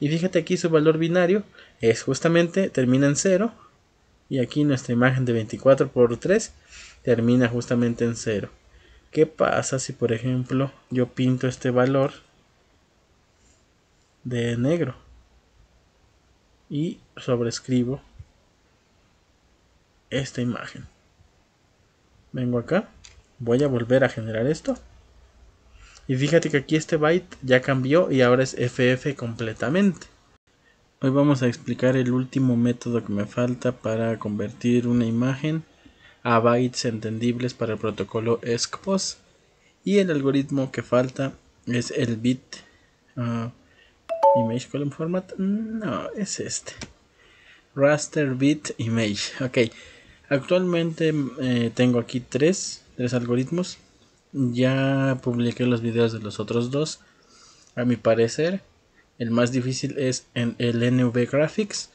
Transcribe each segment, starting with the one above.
Y fíjate aquí su valor binario es justamente, termina en 0. Y aquí nuestra imagen de 24 por 3 termina justamente en 0. ¿Qué pasa si por ejemplo yo pinto este valor de negro? Y sobrescribo esta imagen. Vengo acá. Voy a volver a generar esto. Y fíjate que aquí este byte ya cambió y ahora es FF completamente. Hoy vamos a explicar el último método que me falta para convertir una imagen a bytes entendibles para el protocolo ESCPOS. Y el algoritmo que falta es el bit ah, image column format. No, es este. Raster bit image. Ok. Actualmente eh, tengo aquí tres, tres algoritmos ya publiqué los videos de los otros dos. A mi parecer, el más difícil es en el NV Graphics.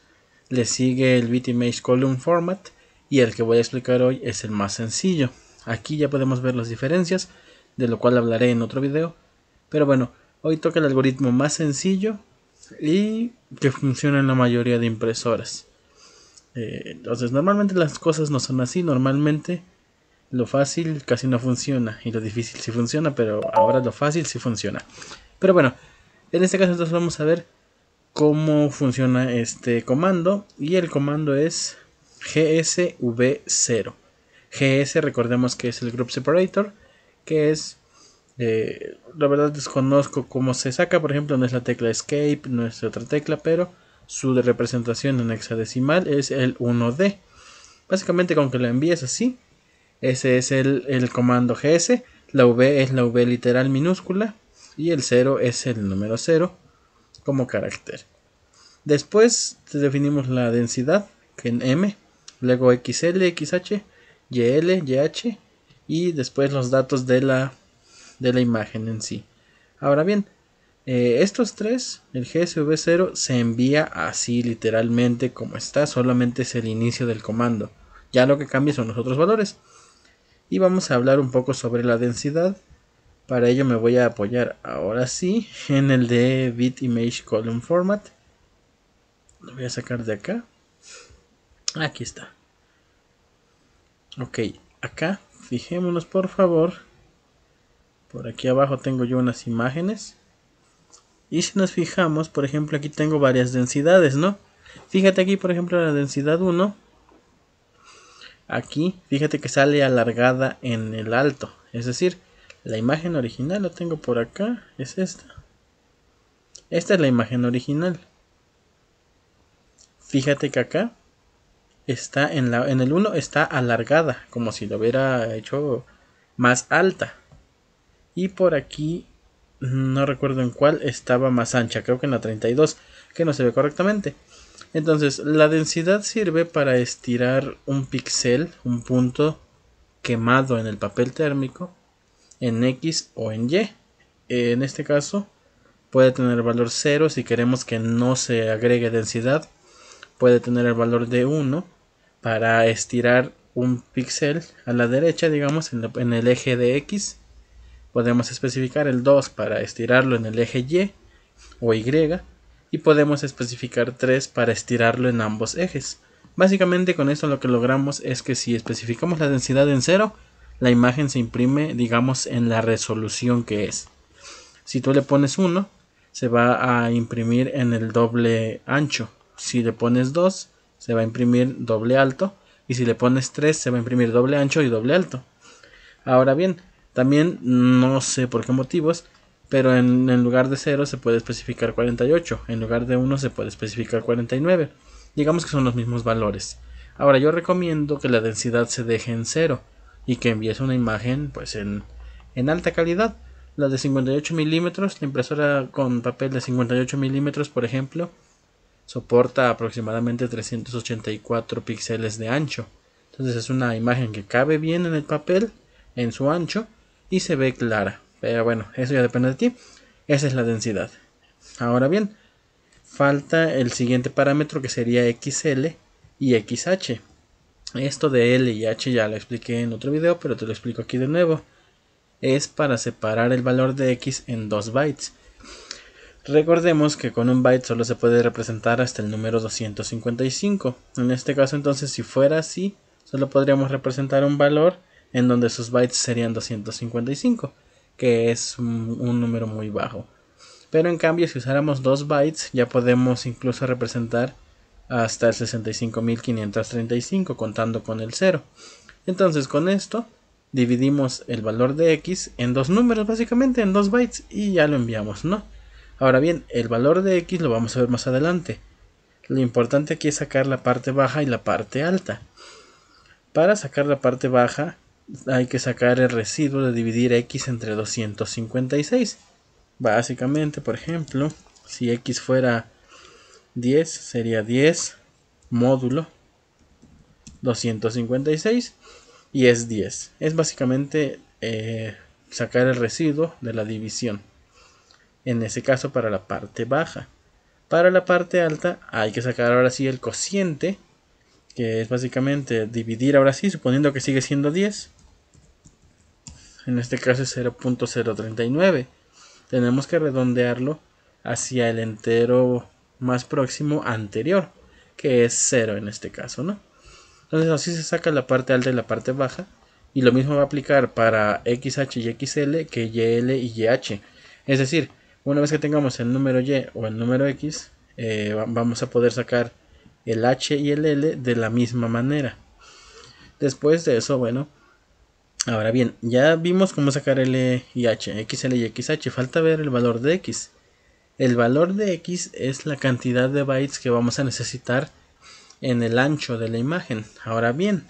Le sigue el image Column Format. Y el que voy a explicar hoy es el más sencillo. Aquí ya podemos ver las diferencias, de lo cual hablaré en otro video. Pero bueno, hoy toca el algoritmo más sencillo y que funciona en la mayoría de impresoras. Eh, entonces, normalmente las cosas no son así. Normalmente lo fácil casi no funciona y lo difícil sí funciona, pero ahora lo fácil sí funciona. Pero bueno, en este caso entonces vamos a ver cómo funciona este comando y el comando es gsv0. GS recordemos que es el group separator, que es eh, la verdad desconozco cómo se saca, por ejemplo, no es la tecla escape, no es otra tecla, pero su representación en hexadecimal es el 1D. Básicamente con que lo envíes así, ese es el, el comando GS, la V es la V literal minúscula y el 0 es el número 0 como carácter. Después definimos la densidad en M, luego XL, XH, YL, YH y después los datos de la, de la imagen en sí. Ahora bien, eh, estos tres, el GSV0 se envía así literalmente como está, solamente es el inicio del comando. Ya lo que cambia son los otros valores y vamos a hablar un poco sobre la densidad. Para ello me voy a apoyar ahora sí en el de Bit Image Column Format. Lo voy a sacar de acá. Aquí está. Ok, acá fijémonos por favor. Por aquí abajo tengo yo unas imágenes. Y si nos fijamos, por ejemplo, aquí tengo varias densidades, ¿no? Fíjate aquí, por ejemplo, la densidad 1 Aquí, fíjate que sale alargada en el alto. Es decir, la imagen original la tengo por acá. Es esta. Esta es la imagen original. Fíjate que acá está en, la, en el 1 está alargada. Como si lo hubiera hecho más alta. Y por aquí, no recuerdo en cuál, estaba más ancha. Creo que en la 32, que no se ve correctamente. Entonces, la densidad sirve para estirar un píxel, un punto quemado en el papel térmico, en X o en Y. Eh, en este caso, puede tener valor 0 si queremos que no se agregue densidad. Puede tener el valor de 1 para estirar un píxel a la derecha, digamos, en, en el eje de X. Podemos especificar el 2 para estirarlo en el eje Y o Y y podemos especificar 3 para estirarlo en ambos ejes. Básicamente con esto lo que logramos es que si especificamos la densidad en 0, la imagen se imprime digamos en la resolución que es. Si tú le pones 1, se va a imprimir en el doble ancho. Si le pones 2, se va a imprimir doble alto. Y si le pones 3, se va a imprimir doble ancho y doble alto. Ahora bien, también no sé por qué motivos pero en, lugar de 0 se puede especificar 48, en lugar de 1 se puede especificar 49. Digamos que son los mismos valores. Ahora yo recomiendo que la densidad se deje en 0 y que envíes una imagen pues en, en alta calidad. La de 58 milímetros, la impresora con papel de 58 milímetros por ejemplo, soporta aproximadamente 384 píxeles de ancho. Entonces es una imagen que cabe bien en el papel, en su ancho, y se ve clara. Pero bueno, eso ya depende de ti. Esa es la densidad. Ahora bien, falta el siguiente parámetro que sería XL y XH. Esto de L y H ya lo expliqué en otro video, pero te lo explico aquí de nuevo. Es para separar el valor de X en dos bytes. Recordemos que con un byte solo se puede representar hasta el número 255. En este caso entonces si fuera así, solo podríamos representar un valor en donde sus bytes serían 255 que es un, número muy bajo. Pero en cambio, si usáramos 2 bytes, ya podemos incluso representar hasta el 65.535 contando con el 0. Entonces con esto dividimos el valor de x en dos números, básicamente en dos bytes, y ya lo enviamos, ¿no? Ahora bien, el valor de x lo vamos a ver más adelante. Lo importante aquí es sacar la parte baja y la parte alta. Para sacar la parte baja hay que sacar el residuo de dividir x entre 256. Básicamente, por ejemplo, si x fuera 10, sería 10 módulo 256 y es 10. Es básicamente eh, sacar el residuo de la división. En ese caso para la parte baja. Para la parte alta hay que sacar ahora sí el cociente, que es básicamente dividir ahora sí, suponiendo que sigue siendo 10, en este caso es 0.039. Tenemos que redondearlo hacia el entero más próximo anterior, que es 0 en este caso, ¿no? Entonces así se saca la parte alta y la parte baja. Y lo mismo va a aplicar para XH y XL que YL y YH. Es decir, una vez que tengamos el número Y o el número X, eh, vamos a poder sacar el H y el L de la misma manera. Después de eso, bueno, Ahora bien, ya vimos cómo sacar L y H, XL y XH, falta ver el valor de X. El valor de X es la cantidad de bytes que vamos a necesitar en el ancho de la imagen. Ahora bien,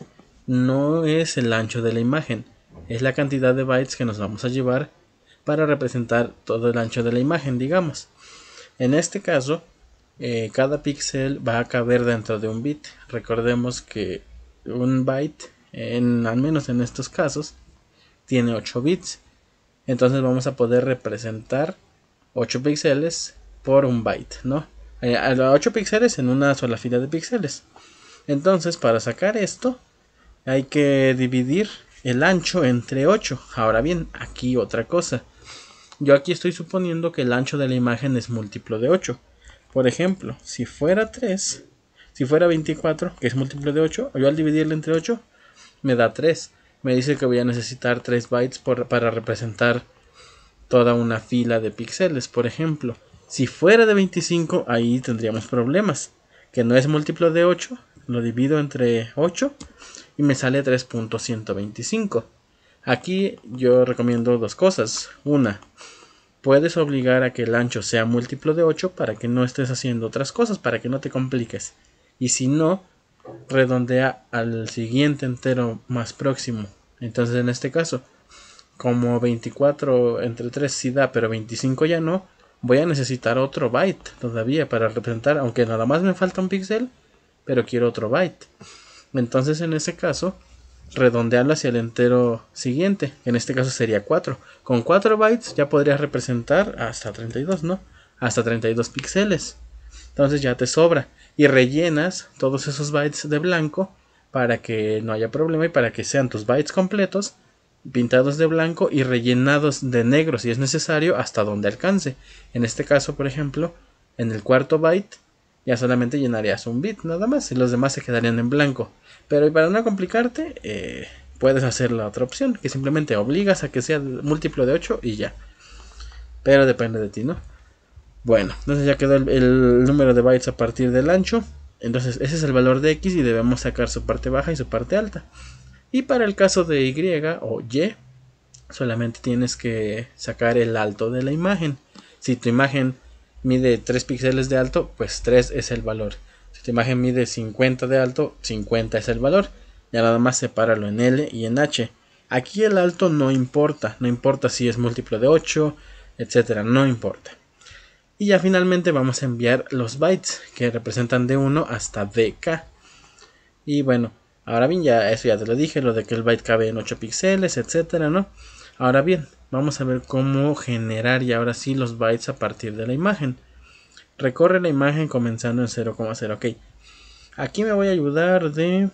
no es el ancho de la imagen, es la cantidad de bytes que nos vamos a llevar para representar todo el ancho de la imagen, digamos. En este caso, eh, cada píxel va a caber dentro de un bit. Recordemos que un byte en, al menos en estos casos, tiene 8 bits. Entonces vamos a poder representar 8 píxeles por un byte, ¿no? 8 eh, píxeles en una sola fila de píxeles. Entonces, para sacar esto, hay que dividir el ancho entre 8. Ahora bien, aquí otra cosa. Yo aquí estoy suponiendo que el ancho de la imagen es múltiplo de 8. Por ejemplo, si fuera 3, si fuera 24, que es múltiplo de 8, yo al dividirlo entre 8, me da 3. Me dice que voy a necesitar 3 bytes para representar toda una fila de píxeles, por ejemplo. Si fuera de 25, ahí tendríamos problemas. Que no es múltiplo de 8, lo divido entre 8 y me sale 3.125. Aquí yo recomiendo dos cosas. Una, puedes obligar a que el ancho sea múltiplo de 8 para que no estés haciendo otras cosas, para que no te compliques. Y si no, redondea al siguiente entero más próximo. Entonces en este caso, como 24 entre 3 sí da, pero 25 ya no, voy a necesitar otro byte todavía para representar, aunque nada más me falta un píxel, pero quiero otro byte. Entonces en ese caso, redondearlo hacia el entero siguiente, en este caso sería 4. Con 4 bytes ya podrías representar hasta 32, ¿no? Hasta 32 píxeles. Entonces ya te sobra y rellenas todos esos bytes de blanco para que no haya problema y para que sean tus bytes completos pintados de blanco y rellenados de negro si es necesario hasta donde alcance. En este caso, por ejemplo, en el cuarto byte ya solamente llenarías un bit nada más y los demás se quedarían en blanco. Pero para no complicarte, eh, puedes hacer la otra opción, que simplemente obligas a que sea múltiplo de 8 y ya. Pero depende de ti, ¿no? Bueno, entonces ya quedó el, número de bytes a partir del ancho. Entonces ese es el valor de x y debemos sacar su parte baja y su parte alta. Y para el caso de y o y, solamente tienes que sacar el alto de la imagen. Si tu imagen mide 3 píxeles de alto, pues 3 es el valor. Si tu imagen mide 50 de alto, 50 es el valor. Ya nada más sepáralo en L y en H. Aquí el alto no importa, no importa si es múltiplo de 8, etcétera, no importa. Y ya finalmente vamos a enviar los bytes que representan de 1 hasta k. Y bueno, ahora bien, ya eso ya te lo dije, lo de que el byte cabe en 8 píxeles, etcétera, ¿no? Ahora bien, vamos a ver cómo generar y ahora sí los bytes a partir de la imagen. Recorre la imagen comenzando en 0,0, ok. Aquí me voy a ayudar de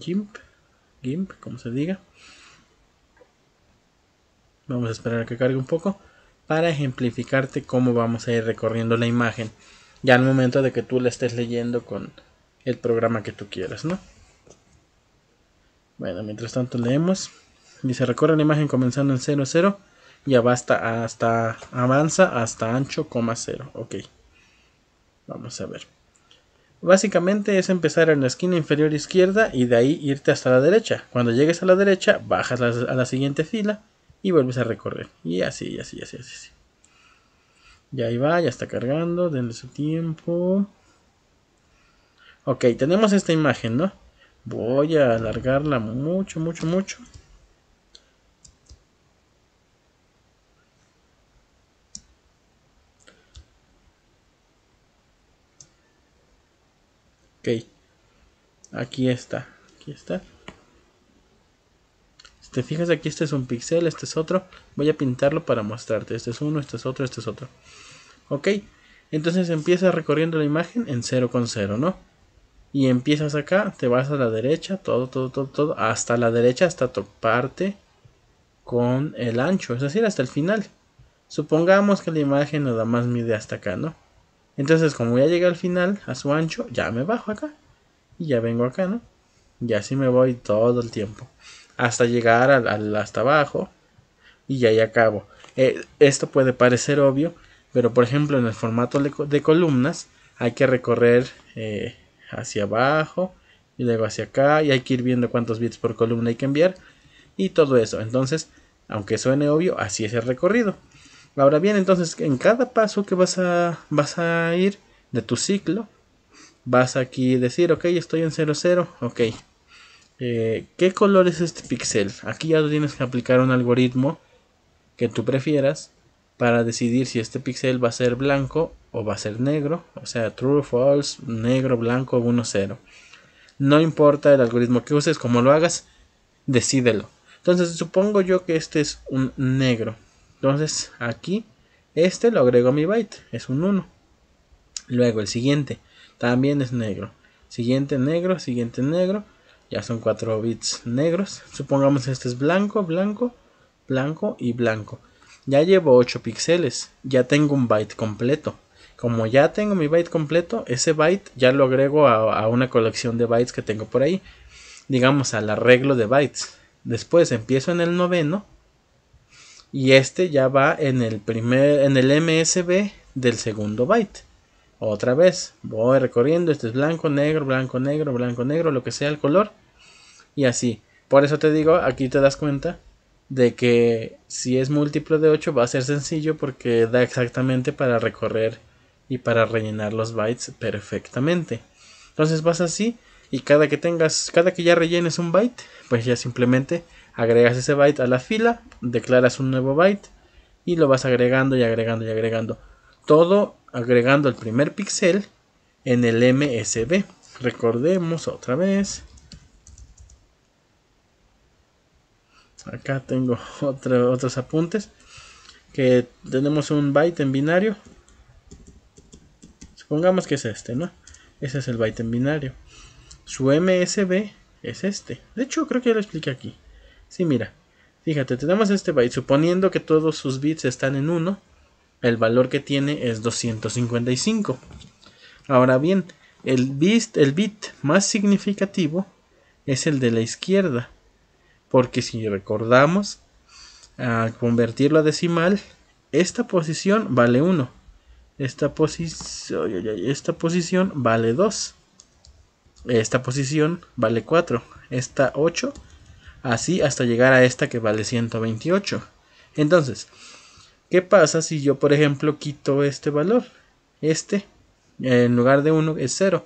GIMP, GIMP, como se diga. Vamos a esperar a que cargue un poco para ejemplificarte cómo vamos a ir recorriendo la imagen ya al momento de que tú la estés leyendo con el programa que tú quieras, ¿no? Bueno, mientras tanto leemos. Dice, recorre la imagen comenzando en 0,0 y hasta avanza hasta ancho, 0. Ok. Vamos a ver. Básicamente es empezar en la esquina inferior izquierda y de ahí irte hasta la derecha. Cuando llegues a la derecha, bajas a la siguiente fila y vuelves a recorrer. Y así, y así, y así, y así. Ya ahí va, ya está cargando, denle su tiempo. Ok, tenemos esta imagen, ¿no? Voy a alargarla mucho, mucho, mucho. Ok. Aquí está. Aquí está te fijas aquí, este es un pixel, este es otro. Voy a pintarlo para mostrarte. Este es uno, este es otro, este es otro. Ok. Entonces empiezas recorriendo la imagen en cero con cero, ¿no? Y empiezas acá, te vas a la derecha, todo, todo, todo, todo, hasta la derecha, hasta toparte con el ancho, es decir, hasta el final. Supongamos que la imagen nada más mide hasta acá, ¿no? Entonces, como ya llegué al final, a su ancho, ya me bajo acá. Y ya vengo acá, ¿no? Y así me voy todo el tiempo hasta llegar al, hasta abajo y ahí acabo. Eh, esto puede parecer obvio, pero por ejemplo en el formato de, columnas hay que recorrer eh, hacia abajo y luego hacia acá y hay que ir viendo cuántos bits por columna hay que enviar y todo eso. Entonces, aunque suene obvio, así es el recorrido. Ahora bien, entonces en cada paso que vas a, vas a ir de tu ciclo, vas aquí a decir, ok, estoy en 00, ok, eh, ¿qué color es este pixel? Aquí ya tienes que aplicar un algoritmo que tú prefieras para decidir si este pixel va a ser blanco o va a ser negro, o sea, true, false, negro, blanco, 1, 0. No importa el algoritmo que uses, como lo hagas, decídelo. Entonces, supongo yo que este es un negro. Entonces, aquí, este lo agrego a mi byte, es un 1. Luego, el siguiente, también es negro. Siguiente negro, siguiente negro ya son 4 bits negros. Supongamos este es blanco, blanco, blanco y blanco. Ya llevo 8 píxeles. Ya tengo un byte completo. Como ya tengo mi byte completo, ese byte ya lo agrego a, a una colección de bytes que tengo por ahí. Digamos al arreglo de bytes. Después empiezo en el noveno. Y este ya va en el primer. en el MSB del segundo byte. Otra vez, voy recorriendo, este es blanco, negro, blanco, negro, blanco, negro, lo que sea el color y así. Por eso te digo, aquí te das cuenta de que si es múltiplo de 8 va a ser sencillo porque da exactamente para recorrer y para rellenar los bytes perfectamente. Entonces vas así y cada que tengas, cada que ya rellenes un byte, pues ya simplemente agregas ese byte a la fila, declaras un nuevo byte y lo vas agregando y agregando y agregando. Todo agregando el primer pixel en el MSB. Recordemos otra vez acá tengo otros apuntes. Que tenemos un byte en binario. Supongamos que es este, ¿no? Ese es el byte en binario. Su MSB es este. De hecho, creo que lo expliqué aquí. Sí, mira. Fíjate, tenemos este byte. Suponiendo que todos sus bits están en 1, el valor que tiene es 255. Ahora bien, el bit, el bit más significativo es el de la izquierda. Porque si recordamos, al convertirlo a decimal, esta posición vale 1. Esta, esta posición vale 2. Esta posición vale 4. Esta 8. Así hasta llegar a esta que vale 128. Entonces, ¿qué pasa si yo, por ejemplo, quito este valor? Este, en lugar de 1, es 0.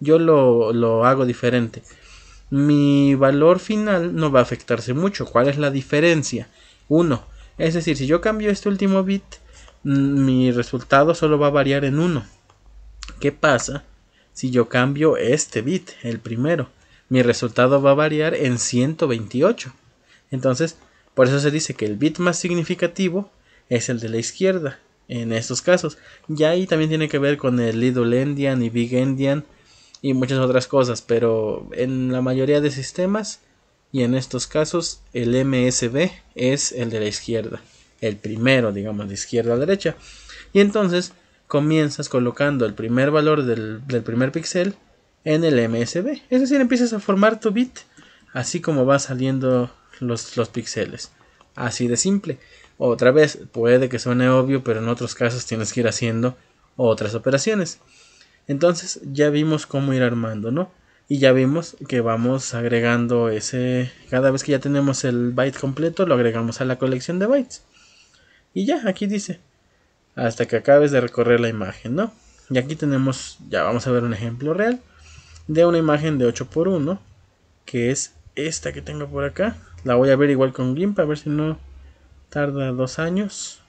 Yo lo, lo hago diferente mi valor final no va a afectarse mucho. ¿Cuál es la diferencia? 1. Es decir, si yo cambio este último bit, mm, mi resultado solo va a variar en 1. ¿Qué pasa si yo cambio este bit, el primero? Mi resultado va a variar en 128. Entonces, por eso se dice que el bit más significativo es el de la izquierda en estos casos. Y ahí también tiene que ver con el Little Endian y Big Endian y muchas otras cosas, pero en la mayoría de sistemas y en estos casos el MSB es el de la izquierda, el primero, digamos, de izquierda a derecha. Y entonces comienzas colocando el primer valor del, del primer píxel en el MSB, es decir, empiezas a formar tu bit así como va saliendo los, los píxeles. Así de simple. Otra vez, puede que suene obvio, pero en otros casos tienes que ir haciendo otras operaciones. Entonces ya vimos cómo ir armando, ¿no? Y ya vimos que vamos agregando ese, cada vez que ya tenemos el byte completo, lo agregamos a la colección de bytes. Y ya, aquí dice, hasta que acabes de recorrer la imagen, ¿no? Y aquí tenemos, ya vamos a ver un ejemplo real de una imagen de 8x1, que es esta que tengo por acá. La voy a ver igual con GIMP, a ver si no tarda dos años.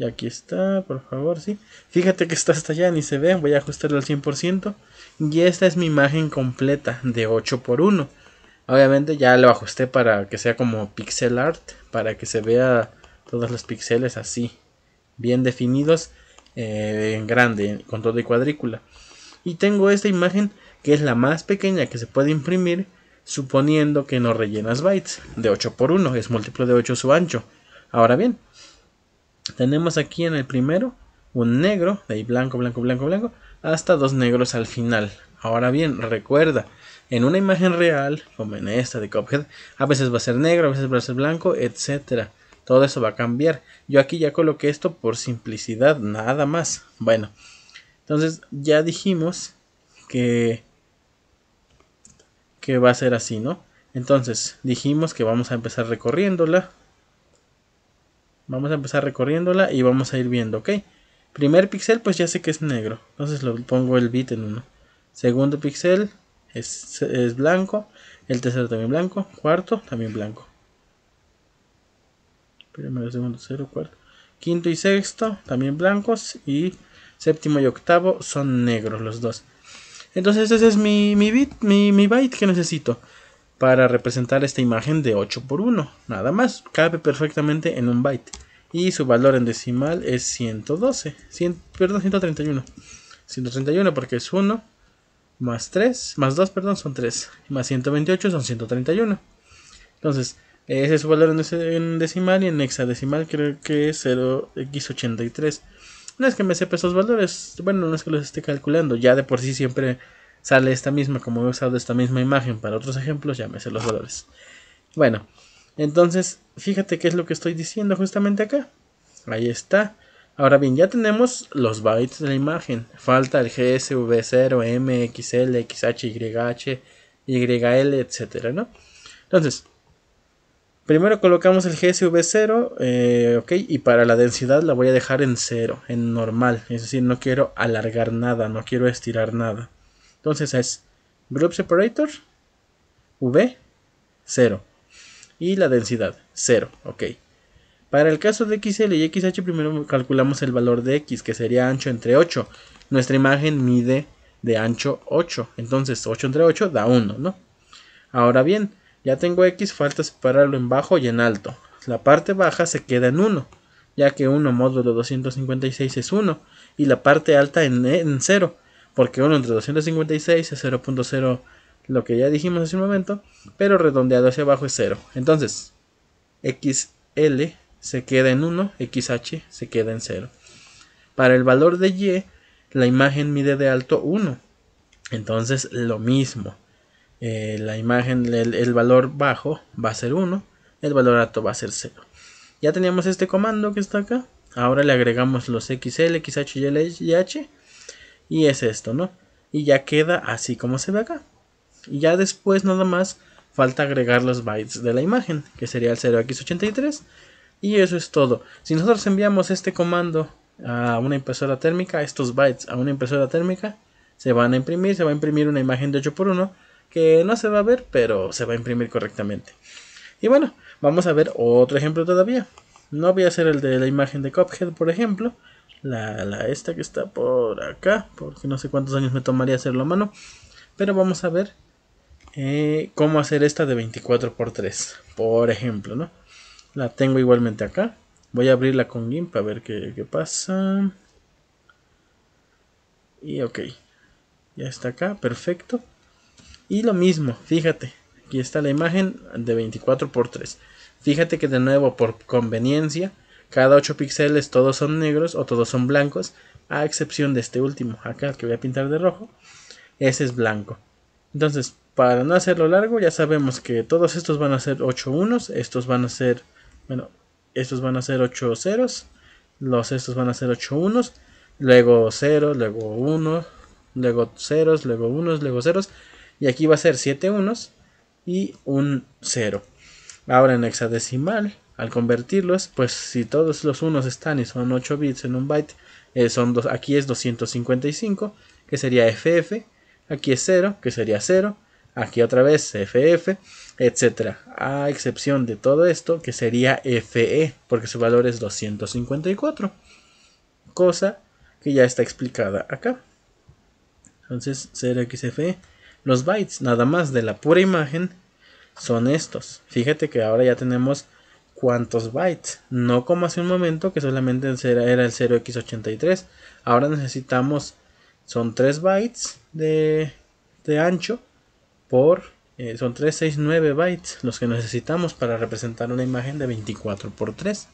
Y aquí está, por favor, sí. Fíjate que está hasta allá, ni se ve. Voy a ajustarlo al 100%. Y esta es mi imagen completa de 8x1. Obviamente ya lo ajusté para que sea como pixel art. Para que se vea todos los píxeles así. Bien definidos. Eh, en grande, con todo y cuadrícula. Y tengo esta imagen que es la más pequeña que se puede imprimir. Suponiendo que no rellenas bytes. De 8x1. Es múltiplo de 8 su ancho. Ahora bien, tenemos aquí en el primero un negro, de ahí blanco, blanco, blanco, blanco, hasta dos negros al final. Ahora bien, recuerda, en una imagen real, como en esta de Cophead, a veces va a ser negro, a veces va a ser blanco, etcétera. Todo eso va a cambiar. Yo aquí ya coloqué esto por simplicidad, nada más. Bueno, entonces ya dijimos que, que va a ser así, ¿no? Entonces dijimos que vamos a empezar recorriéndola. Vamos a empezar recorriéndola y vamos a ir viendo, ¿ok? Primer pixel, pues ya sé que es negro. Entonces lo pongo el bit en uno. Segundo pixel es, blanco. El tercero también blanco. Cuarto también blanco. Primero, segundo, cero, cuarto. Quinto y sexto también blancos. Y séptimo y octavo son negros los dos. Entonces ese es mi, bit, mi, mi byte que necesito para representar esta imagen de 8 por 1 nada más cabe perfectamente en un byte y su valor en decimal es 112 perdón 131 131 porque es 1 más 3 más 2 perdón son 3 más 128 son 131 entonces ese es su valor en decimal y en hexadecimal creo que es 0x83 no es que me sepa esos valores bueno no es que los esté calculando ya de por sí siempre sale esta misma, como he usado esta misma imagen para otros ejemplos, llámese los valores. Bueno, entonces, fíjate qué es lo que estoy diciendo justamente acá. Ahí está. Ahora bien, ya tenemos los bytes de la imagen. Falta el GSV0, M, XL, XH, YH, YL, etcétera, ¿no? Entonces, primero colocamos el GSV0, eh, ok, y para la densidad la voy a dejar en 0, en normal. Es decir, no quiero alargar nada, no quiero estirar nada. Entonces es group separator v 0 y la densidad 0, ok. Para el caso de XL y XH primero calculamos el valor de X que sería ancho entre 8. Nuestra imagen mide de ancho 8, entonces 8 entre 8 da 1, ¿no? Ahora bien, ya tengo X, falta separarlo en bajo y en alto. La parte baja se queda en 1, ya que 1 módulo 256 es 1 y la parte alta en, en 0. Porque 1 entre 256 es 0.0, lo que ya dijimos hace un momento, pero redondeado hacia abajo es 0. Entonces, xl se queda en 1, xh se queda en 0. Para el valor de y, la imagen mide de alto 1. Entonces, lo mismo. Eh, la imagen, el, valor bajo va a ser 1, el valor alto va a ser 0. Ya teníamos este comando que está acá. Ahora le agregamos los XL, XH y h. Y es esto, ¿no? Y ya queda así como se ve acá. Y ya después nada más falta agregar los bytes de la imagen, que sería el 0x83. Y eso es todo. Si nosotros enviamos este comando a una impresora térmica, estos bytes a una impresora térmica, se van a imprimir, se va a imprimir una imagen de 8x1 que no se va a ver, pero se va a imprimir correctamente. Y bueno, vamos a ver otro ejemplo todavía. No voy a hacer el de la imagen de Cophead, por ejemplo, la, esta que está por acá, porque no sé cuántos años me tomaría hacerlo a mano. Pero vamos a ver eh, cómo hacer esta de 24x3, por ejemplo, ¿no? La tengo igualmente acá. Voy a abrirla con GIMP a ver qué, qué pasa. Y ok, ya está acá, perfecto. Y lo mismo, fíjate, aquí está la imagen de 24x3. Fíjate que de nuevo por conveniencia cada 8 píxeles todos son negros o todos son blancos, a excepción de este último, acá que voy a pintar de rojo, ese es blanco. Entonces, para no hacerlo largo, ya sabemos que todos estos van a ser 8 unos, estos van a ser, bueno, estos van a ser 8 ceros, los estos van a ser 8 unos, luego 0, luego 1, luego ceros, luego unos, luego ceros, y aquí va a ser 7 unos y un 0. Ahora en hexadecimal al convertirlos, pues si todos los unos están y son 8 bits en un byte, eh, son dos, aquí es 255, que sería FF, aquí es 0, que sería 0, aquí otra vez FF, etc. a excepción de todo esto que sería FE, porque su valor es 254, cosa que ya está explicada acá. Entonces, 0xFE, los bytes nada más de la pura imagen son estos. Fíjate que ahora ya tenemos cuántos bytes, no como hace un momento que solamente era el 0x83. Ahora necesitamos, son 3 bytes de, ancho por, eh, son 369 bytes los que necesitamos para representar una imagen de 24 x 3.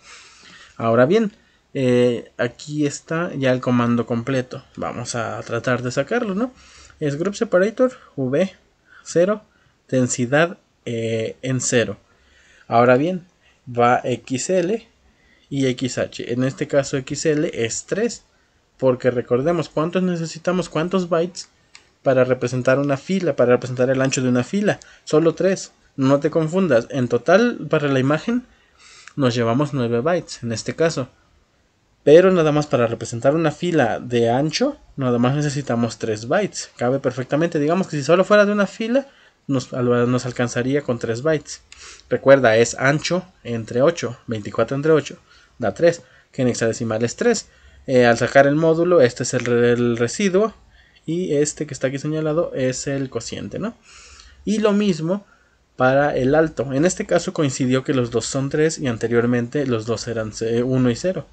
Ahora bien, eh, aquí está ya el comando completo. Vamos a tratar de sacarlo, ¿no? Es group separator v0 densidad eh, en 0. Ahora bien, va XL y XH. En este caso XL es 3, porque recordemos cuántos necesitamos, cuántos bytes para representar una fila, para representar el ancho de una fila. Solo 3, no te confundas. En total, para la imagen, nos llevamos 9 bytes, en este caso. Pero nada más para representar una fila de ancho, nada más necesitamos 3 bytes. Cabe perfectamente. Digamos que si solo fuera de una fila, nos, alcanzaría con 3 bytes. Recuerda, es ancho entre 8, 24 entre 8, da 3, que en hexadecimal es 3. Eh, al sacar el módulo, este es el, el, residuo y este que está aquí señalado es el cociente, ¿no? Y lo mismo para el alto. En este caso coincidió que los dos son 3 y anteriormente los dos eran 1 y 0.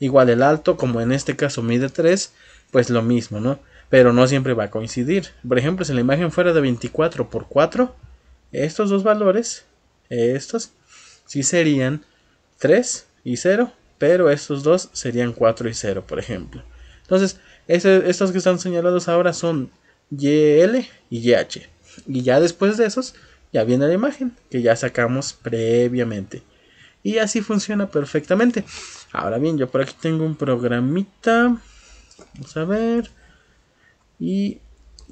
Igual el alto, como en este caso mide 3, pues lo mismo, ¿no? pero no siempre va a coincidir. Por ejemplo, si la imagen fuera de 24 por 4, estos dos valores, estos, sí serían 3 y 0, pero estos dos serían 4 y 0, por ejemplo. Entonces, estos que están señalados ahora son YL y YH. Y ya después de esos, ya viene la imagen que ya sacamos previamente. Y así funciona perfectamente. Ahora bien, yo por aquí tengo un programita. Vamos a ver y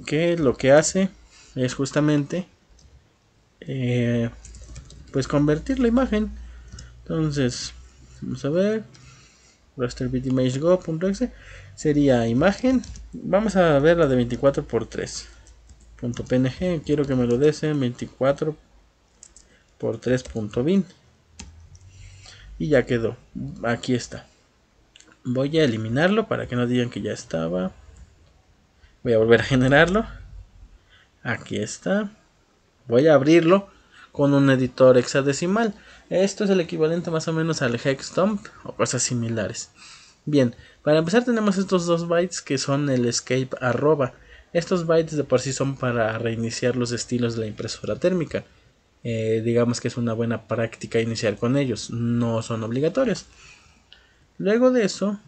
que lo que hace es justamente eh, pues convertir la imagen entonces vamos a ver raster sería imagen vamos a ver la de 24 x 3 .png quiero que me lo des en 24 x 3.bin y ya quedó aquí está voy a eliminarlo para que no digan que ya estaba Voy a volver a generarlo. Aquí está. Voy a abrirlo con un editor hexadecimal. Esto es el equivalente más o menos al hexdump o cosas similares. Bien, para empezar tenemos estos dos bytes que son el escape arroba. Estos bytes de por sí son para reiniciar los estilos de la impresora térmica. Eh, digamos que es una buena práctica iniciar con ellos, no son obligatorios. Luego de eso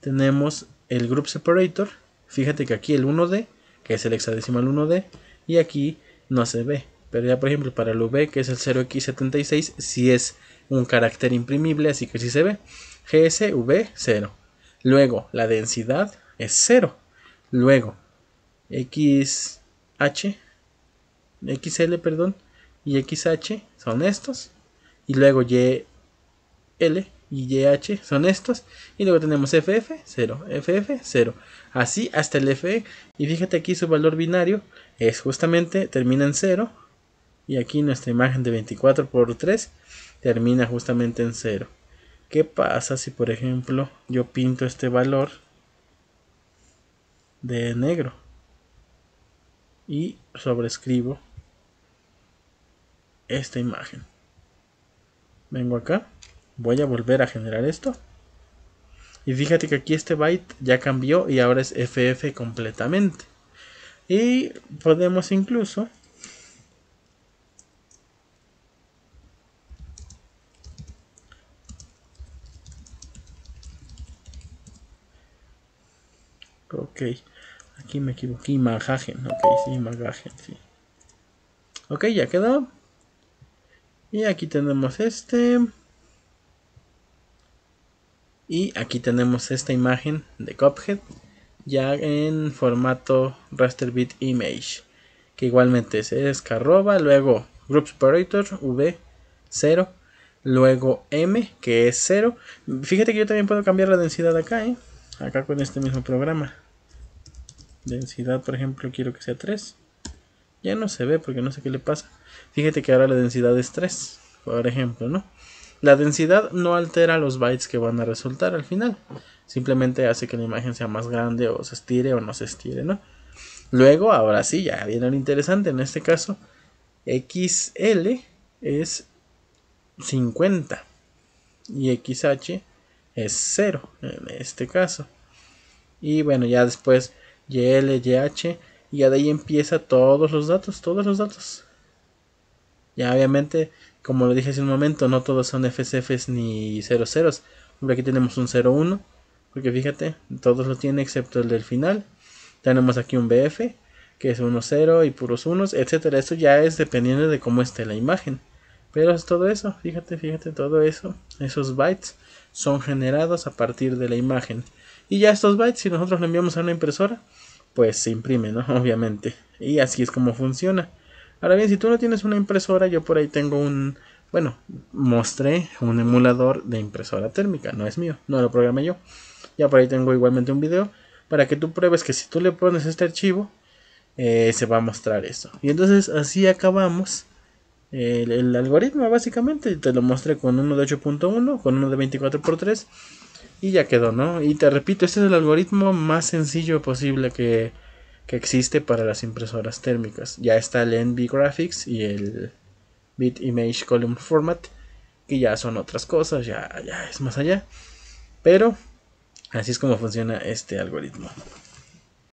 tenemos el group separator Fíjate que aquí el 1D, que es el hexadecimal 1D, y aquí no se ve. Pero ya por ejemplo para el V, que es el 0x76, sí es un carácter imprimible, así que sí se ve. gsv 0. Luego la densidad es 0. Luego XL, perdón, y XH son estos. Y luego YL y YH son estos. Y luego tenemos FF, 0, FF, 0. Así hasta el FE. Y fíjate aquí su valor binario es justamente, termina en 0. Y aquí nuestra imagen de 24 por 3 termina justamente en 0. ¿Qué pasa si por ejemplo yo pinto este valor de negro? Y sobrescribo esta imagen. Vengo acá voy a volver a generar esto. Y fíjate que aquí este byte ya cambió y ahora es FF completamente. Y podemos incluso Ok, aquí me equivoqué. Imagen, ok, sí, imagen, sí. Ok, ya quedó. Y aquí tenemos este. Y aquí tenemos esta imagen de Cophead ya en formato raster bit image que igualmente es, escarroba, luego group separator v0 luego m que es 0 fíjate que yo también puedo cambiar la densidad acá ¿eh? acá con este mismo programa densidad por ejemplo quiero que sea 3 ya no se ve porque no sé qué le pasa fíjate que ahora la densidad es 3 por ejemplo no la densidad no altera los bytes que van a resultar al final. Simplemente hace que la imagen sea más grande o se estire o no se estire, ¿no? Luego, ahora sí, ya viene lo interesante. En este caso, XL es 50 y XH es 0 en este caso. Y bueno, ya después YL, YH y ya de ahí empieza todos los datos, todos los datos. Ya obviamente como lo dije hace un momento, no todos son FSFs ni 00s. Aquí tenemos un 01, porque fíjate, todos lo tienen excepto el del final. Tenemos aquí un BF, que es 10 y puros unos, etcétera. Esto ya es dependiendo de cómo esté la imagen. Pero es todo eso, fíjate, fíjate, todo eso, esos bytes son generados a partir de la imagen. Y ya estos bytes, si nosotros lo enviamos a una impresora, pues se imprime, ¿no? Obviamente. Y así es como funciona. Ahora bien, si tú no tienes una impresora, yo por ahí tengo un, bueno, mostré un emulador de impresora térmica, no es mío, no lo programé yo. Ya por ahí tengo igualmente un video para que tú pruebes que si tú le pones este archivo, eh, se va a mostrar esto. Y entonces así acabamos eh, el, el algoritmo básicamente. Te lo mostré con uno de 8.1, con uno de 24x3 y ya quedó, ¿no? Y te repito, este es el algoritmo más sencillo posible que que existe para las impresoras térmicas. Ya está el NB Graphics y el Bit Image Column Format, que ya son otras cosas, ya, ya es más allá. Pero así es como funciona este algoritmo.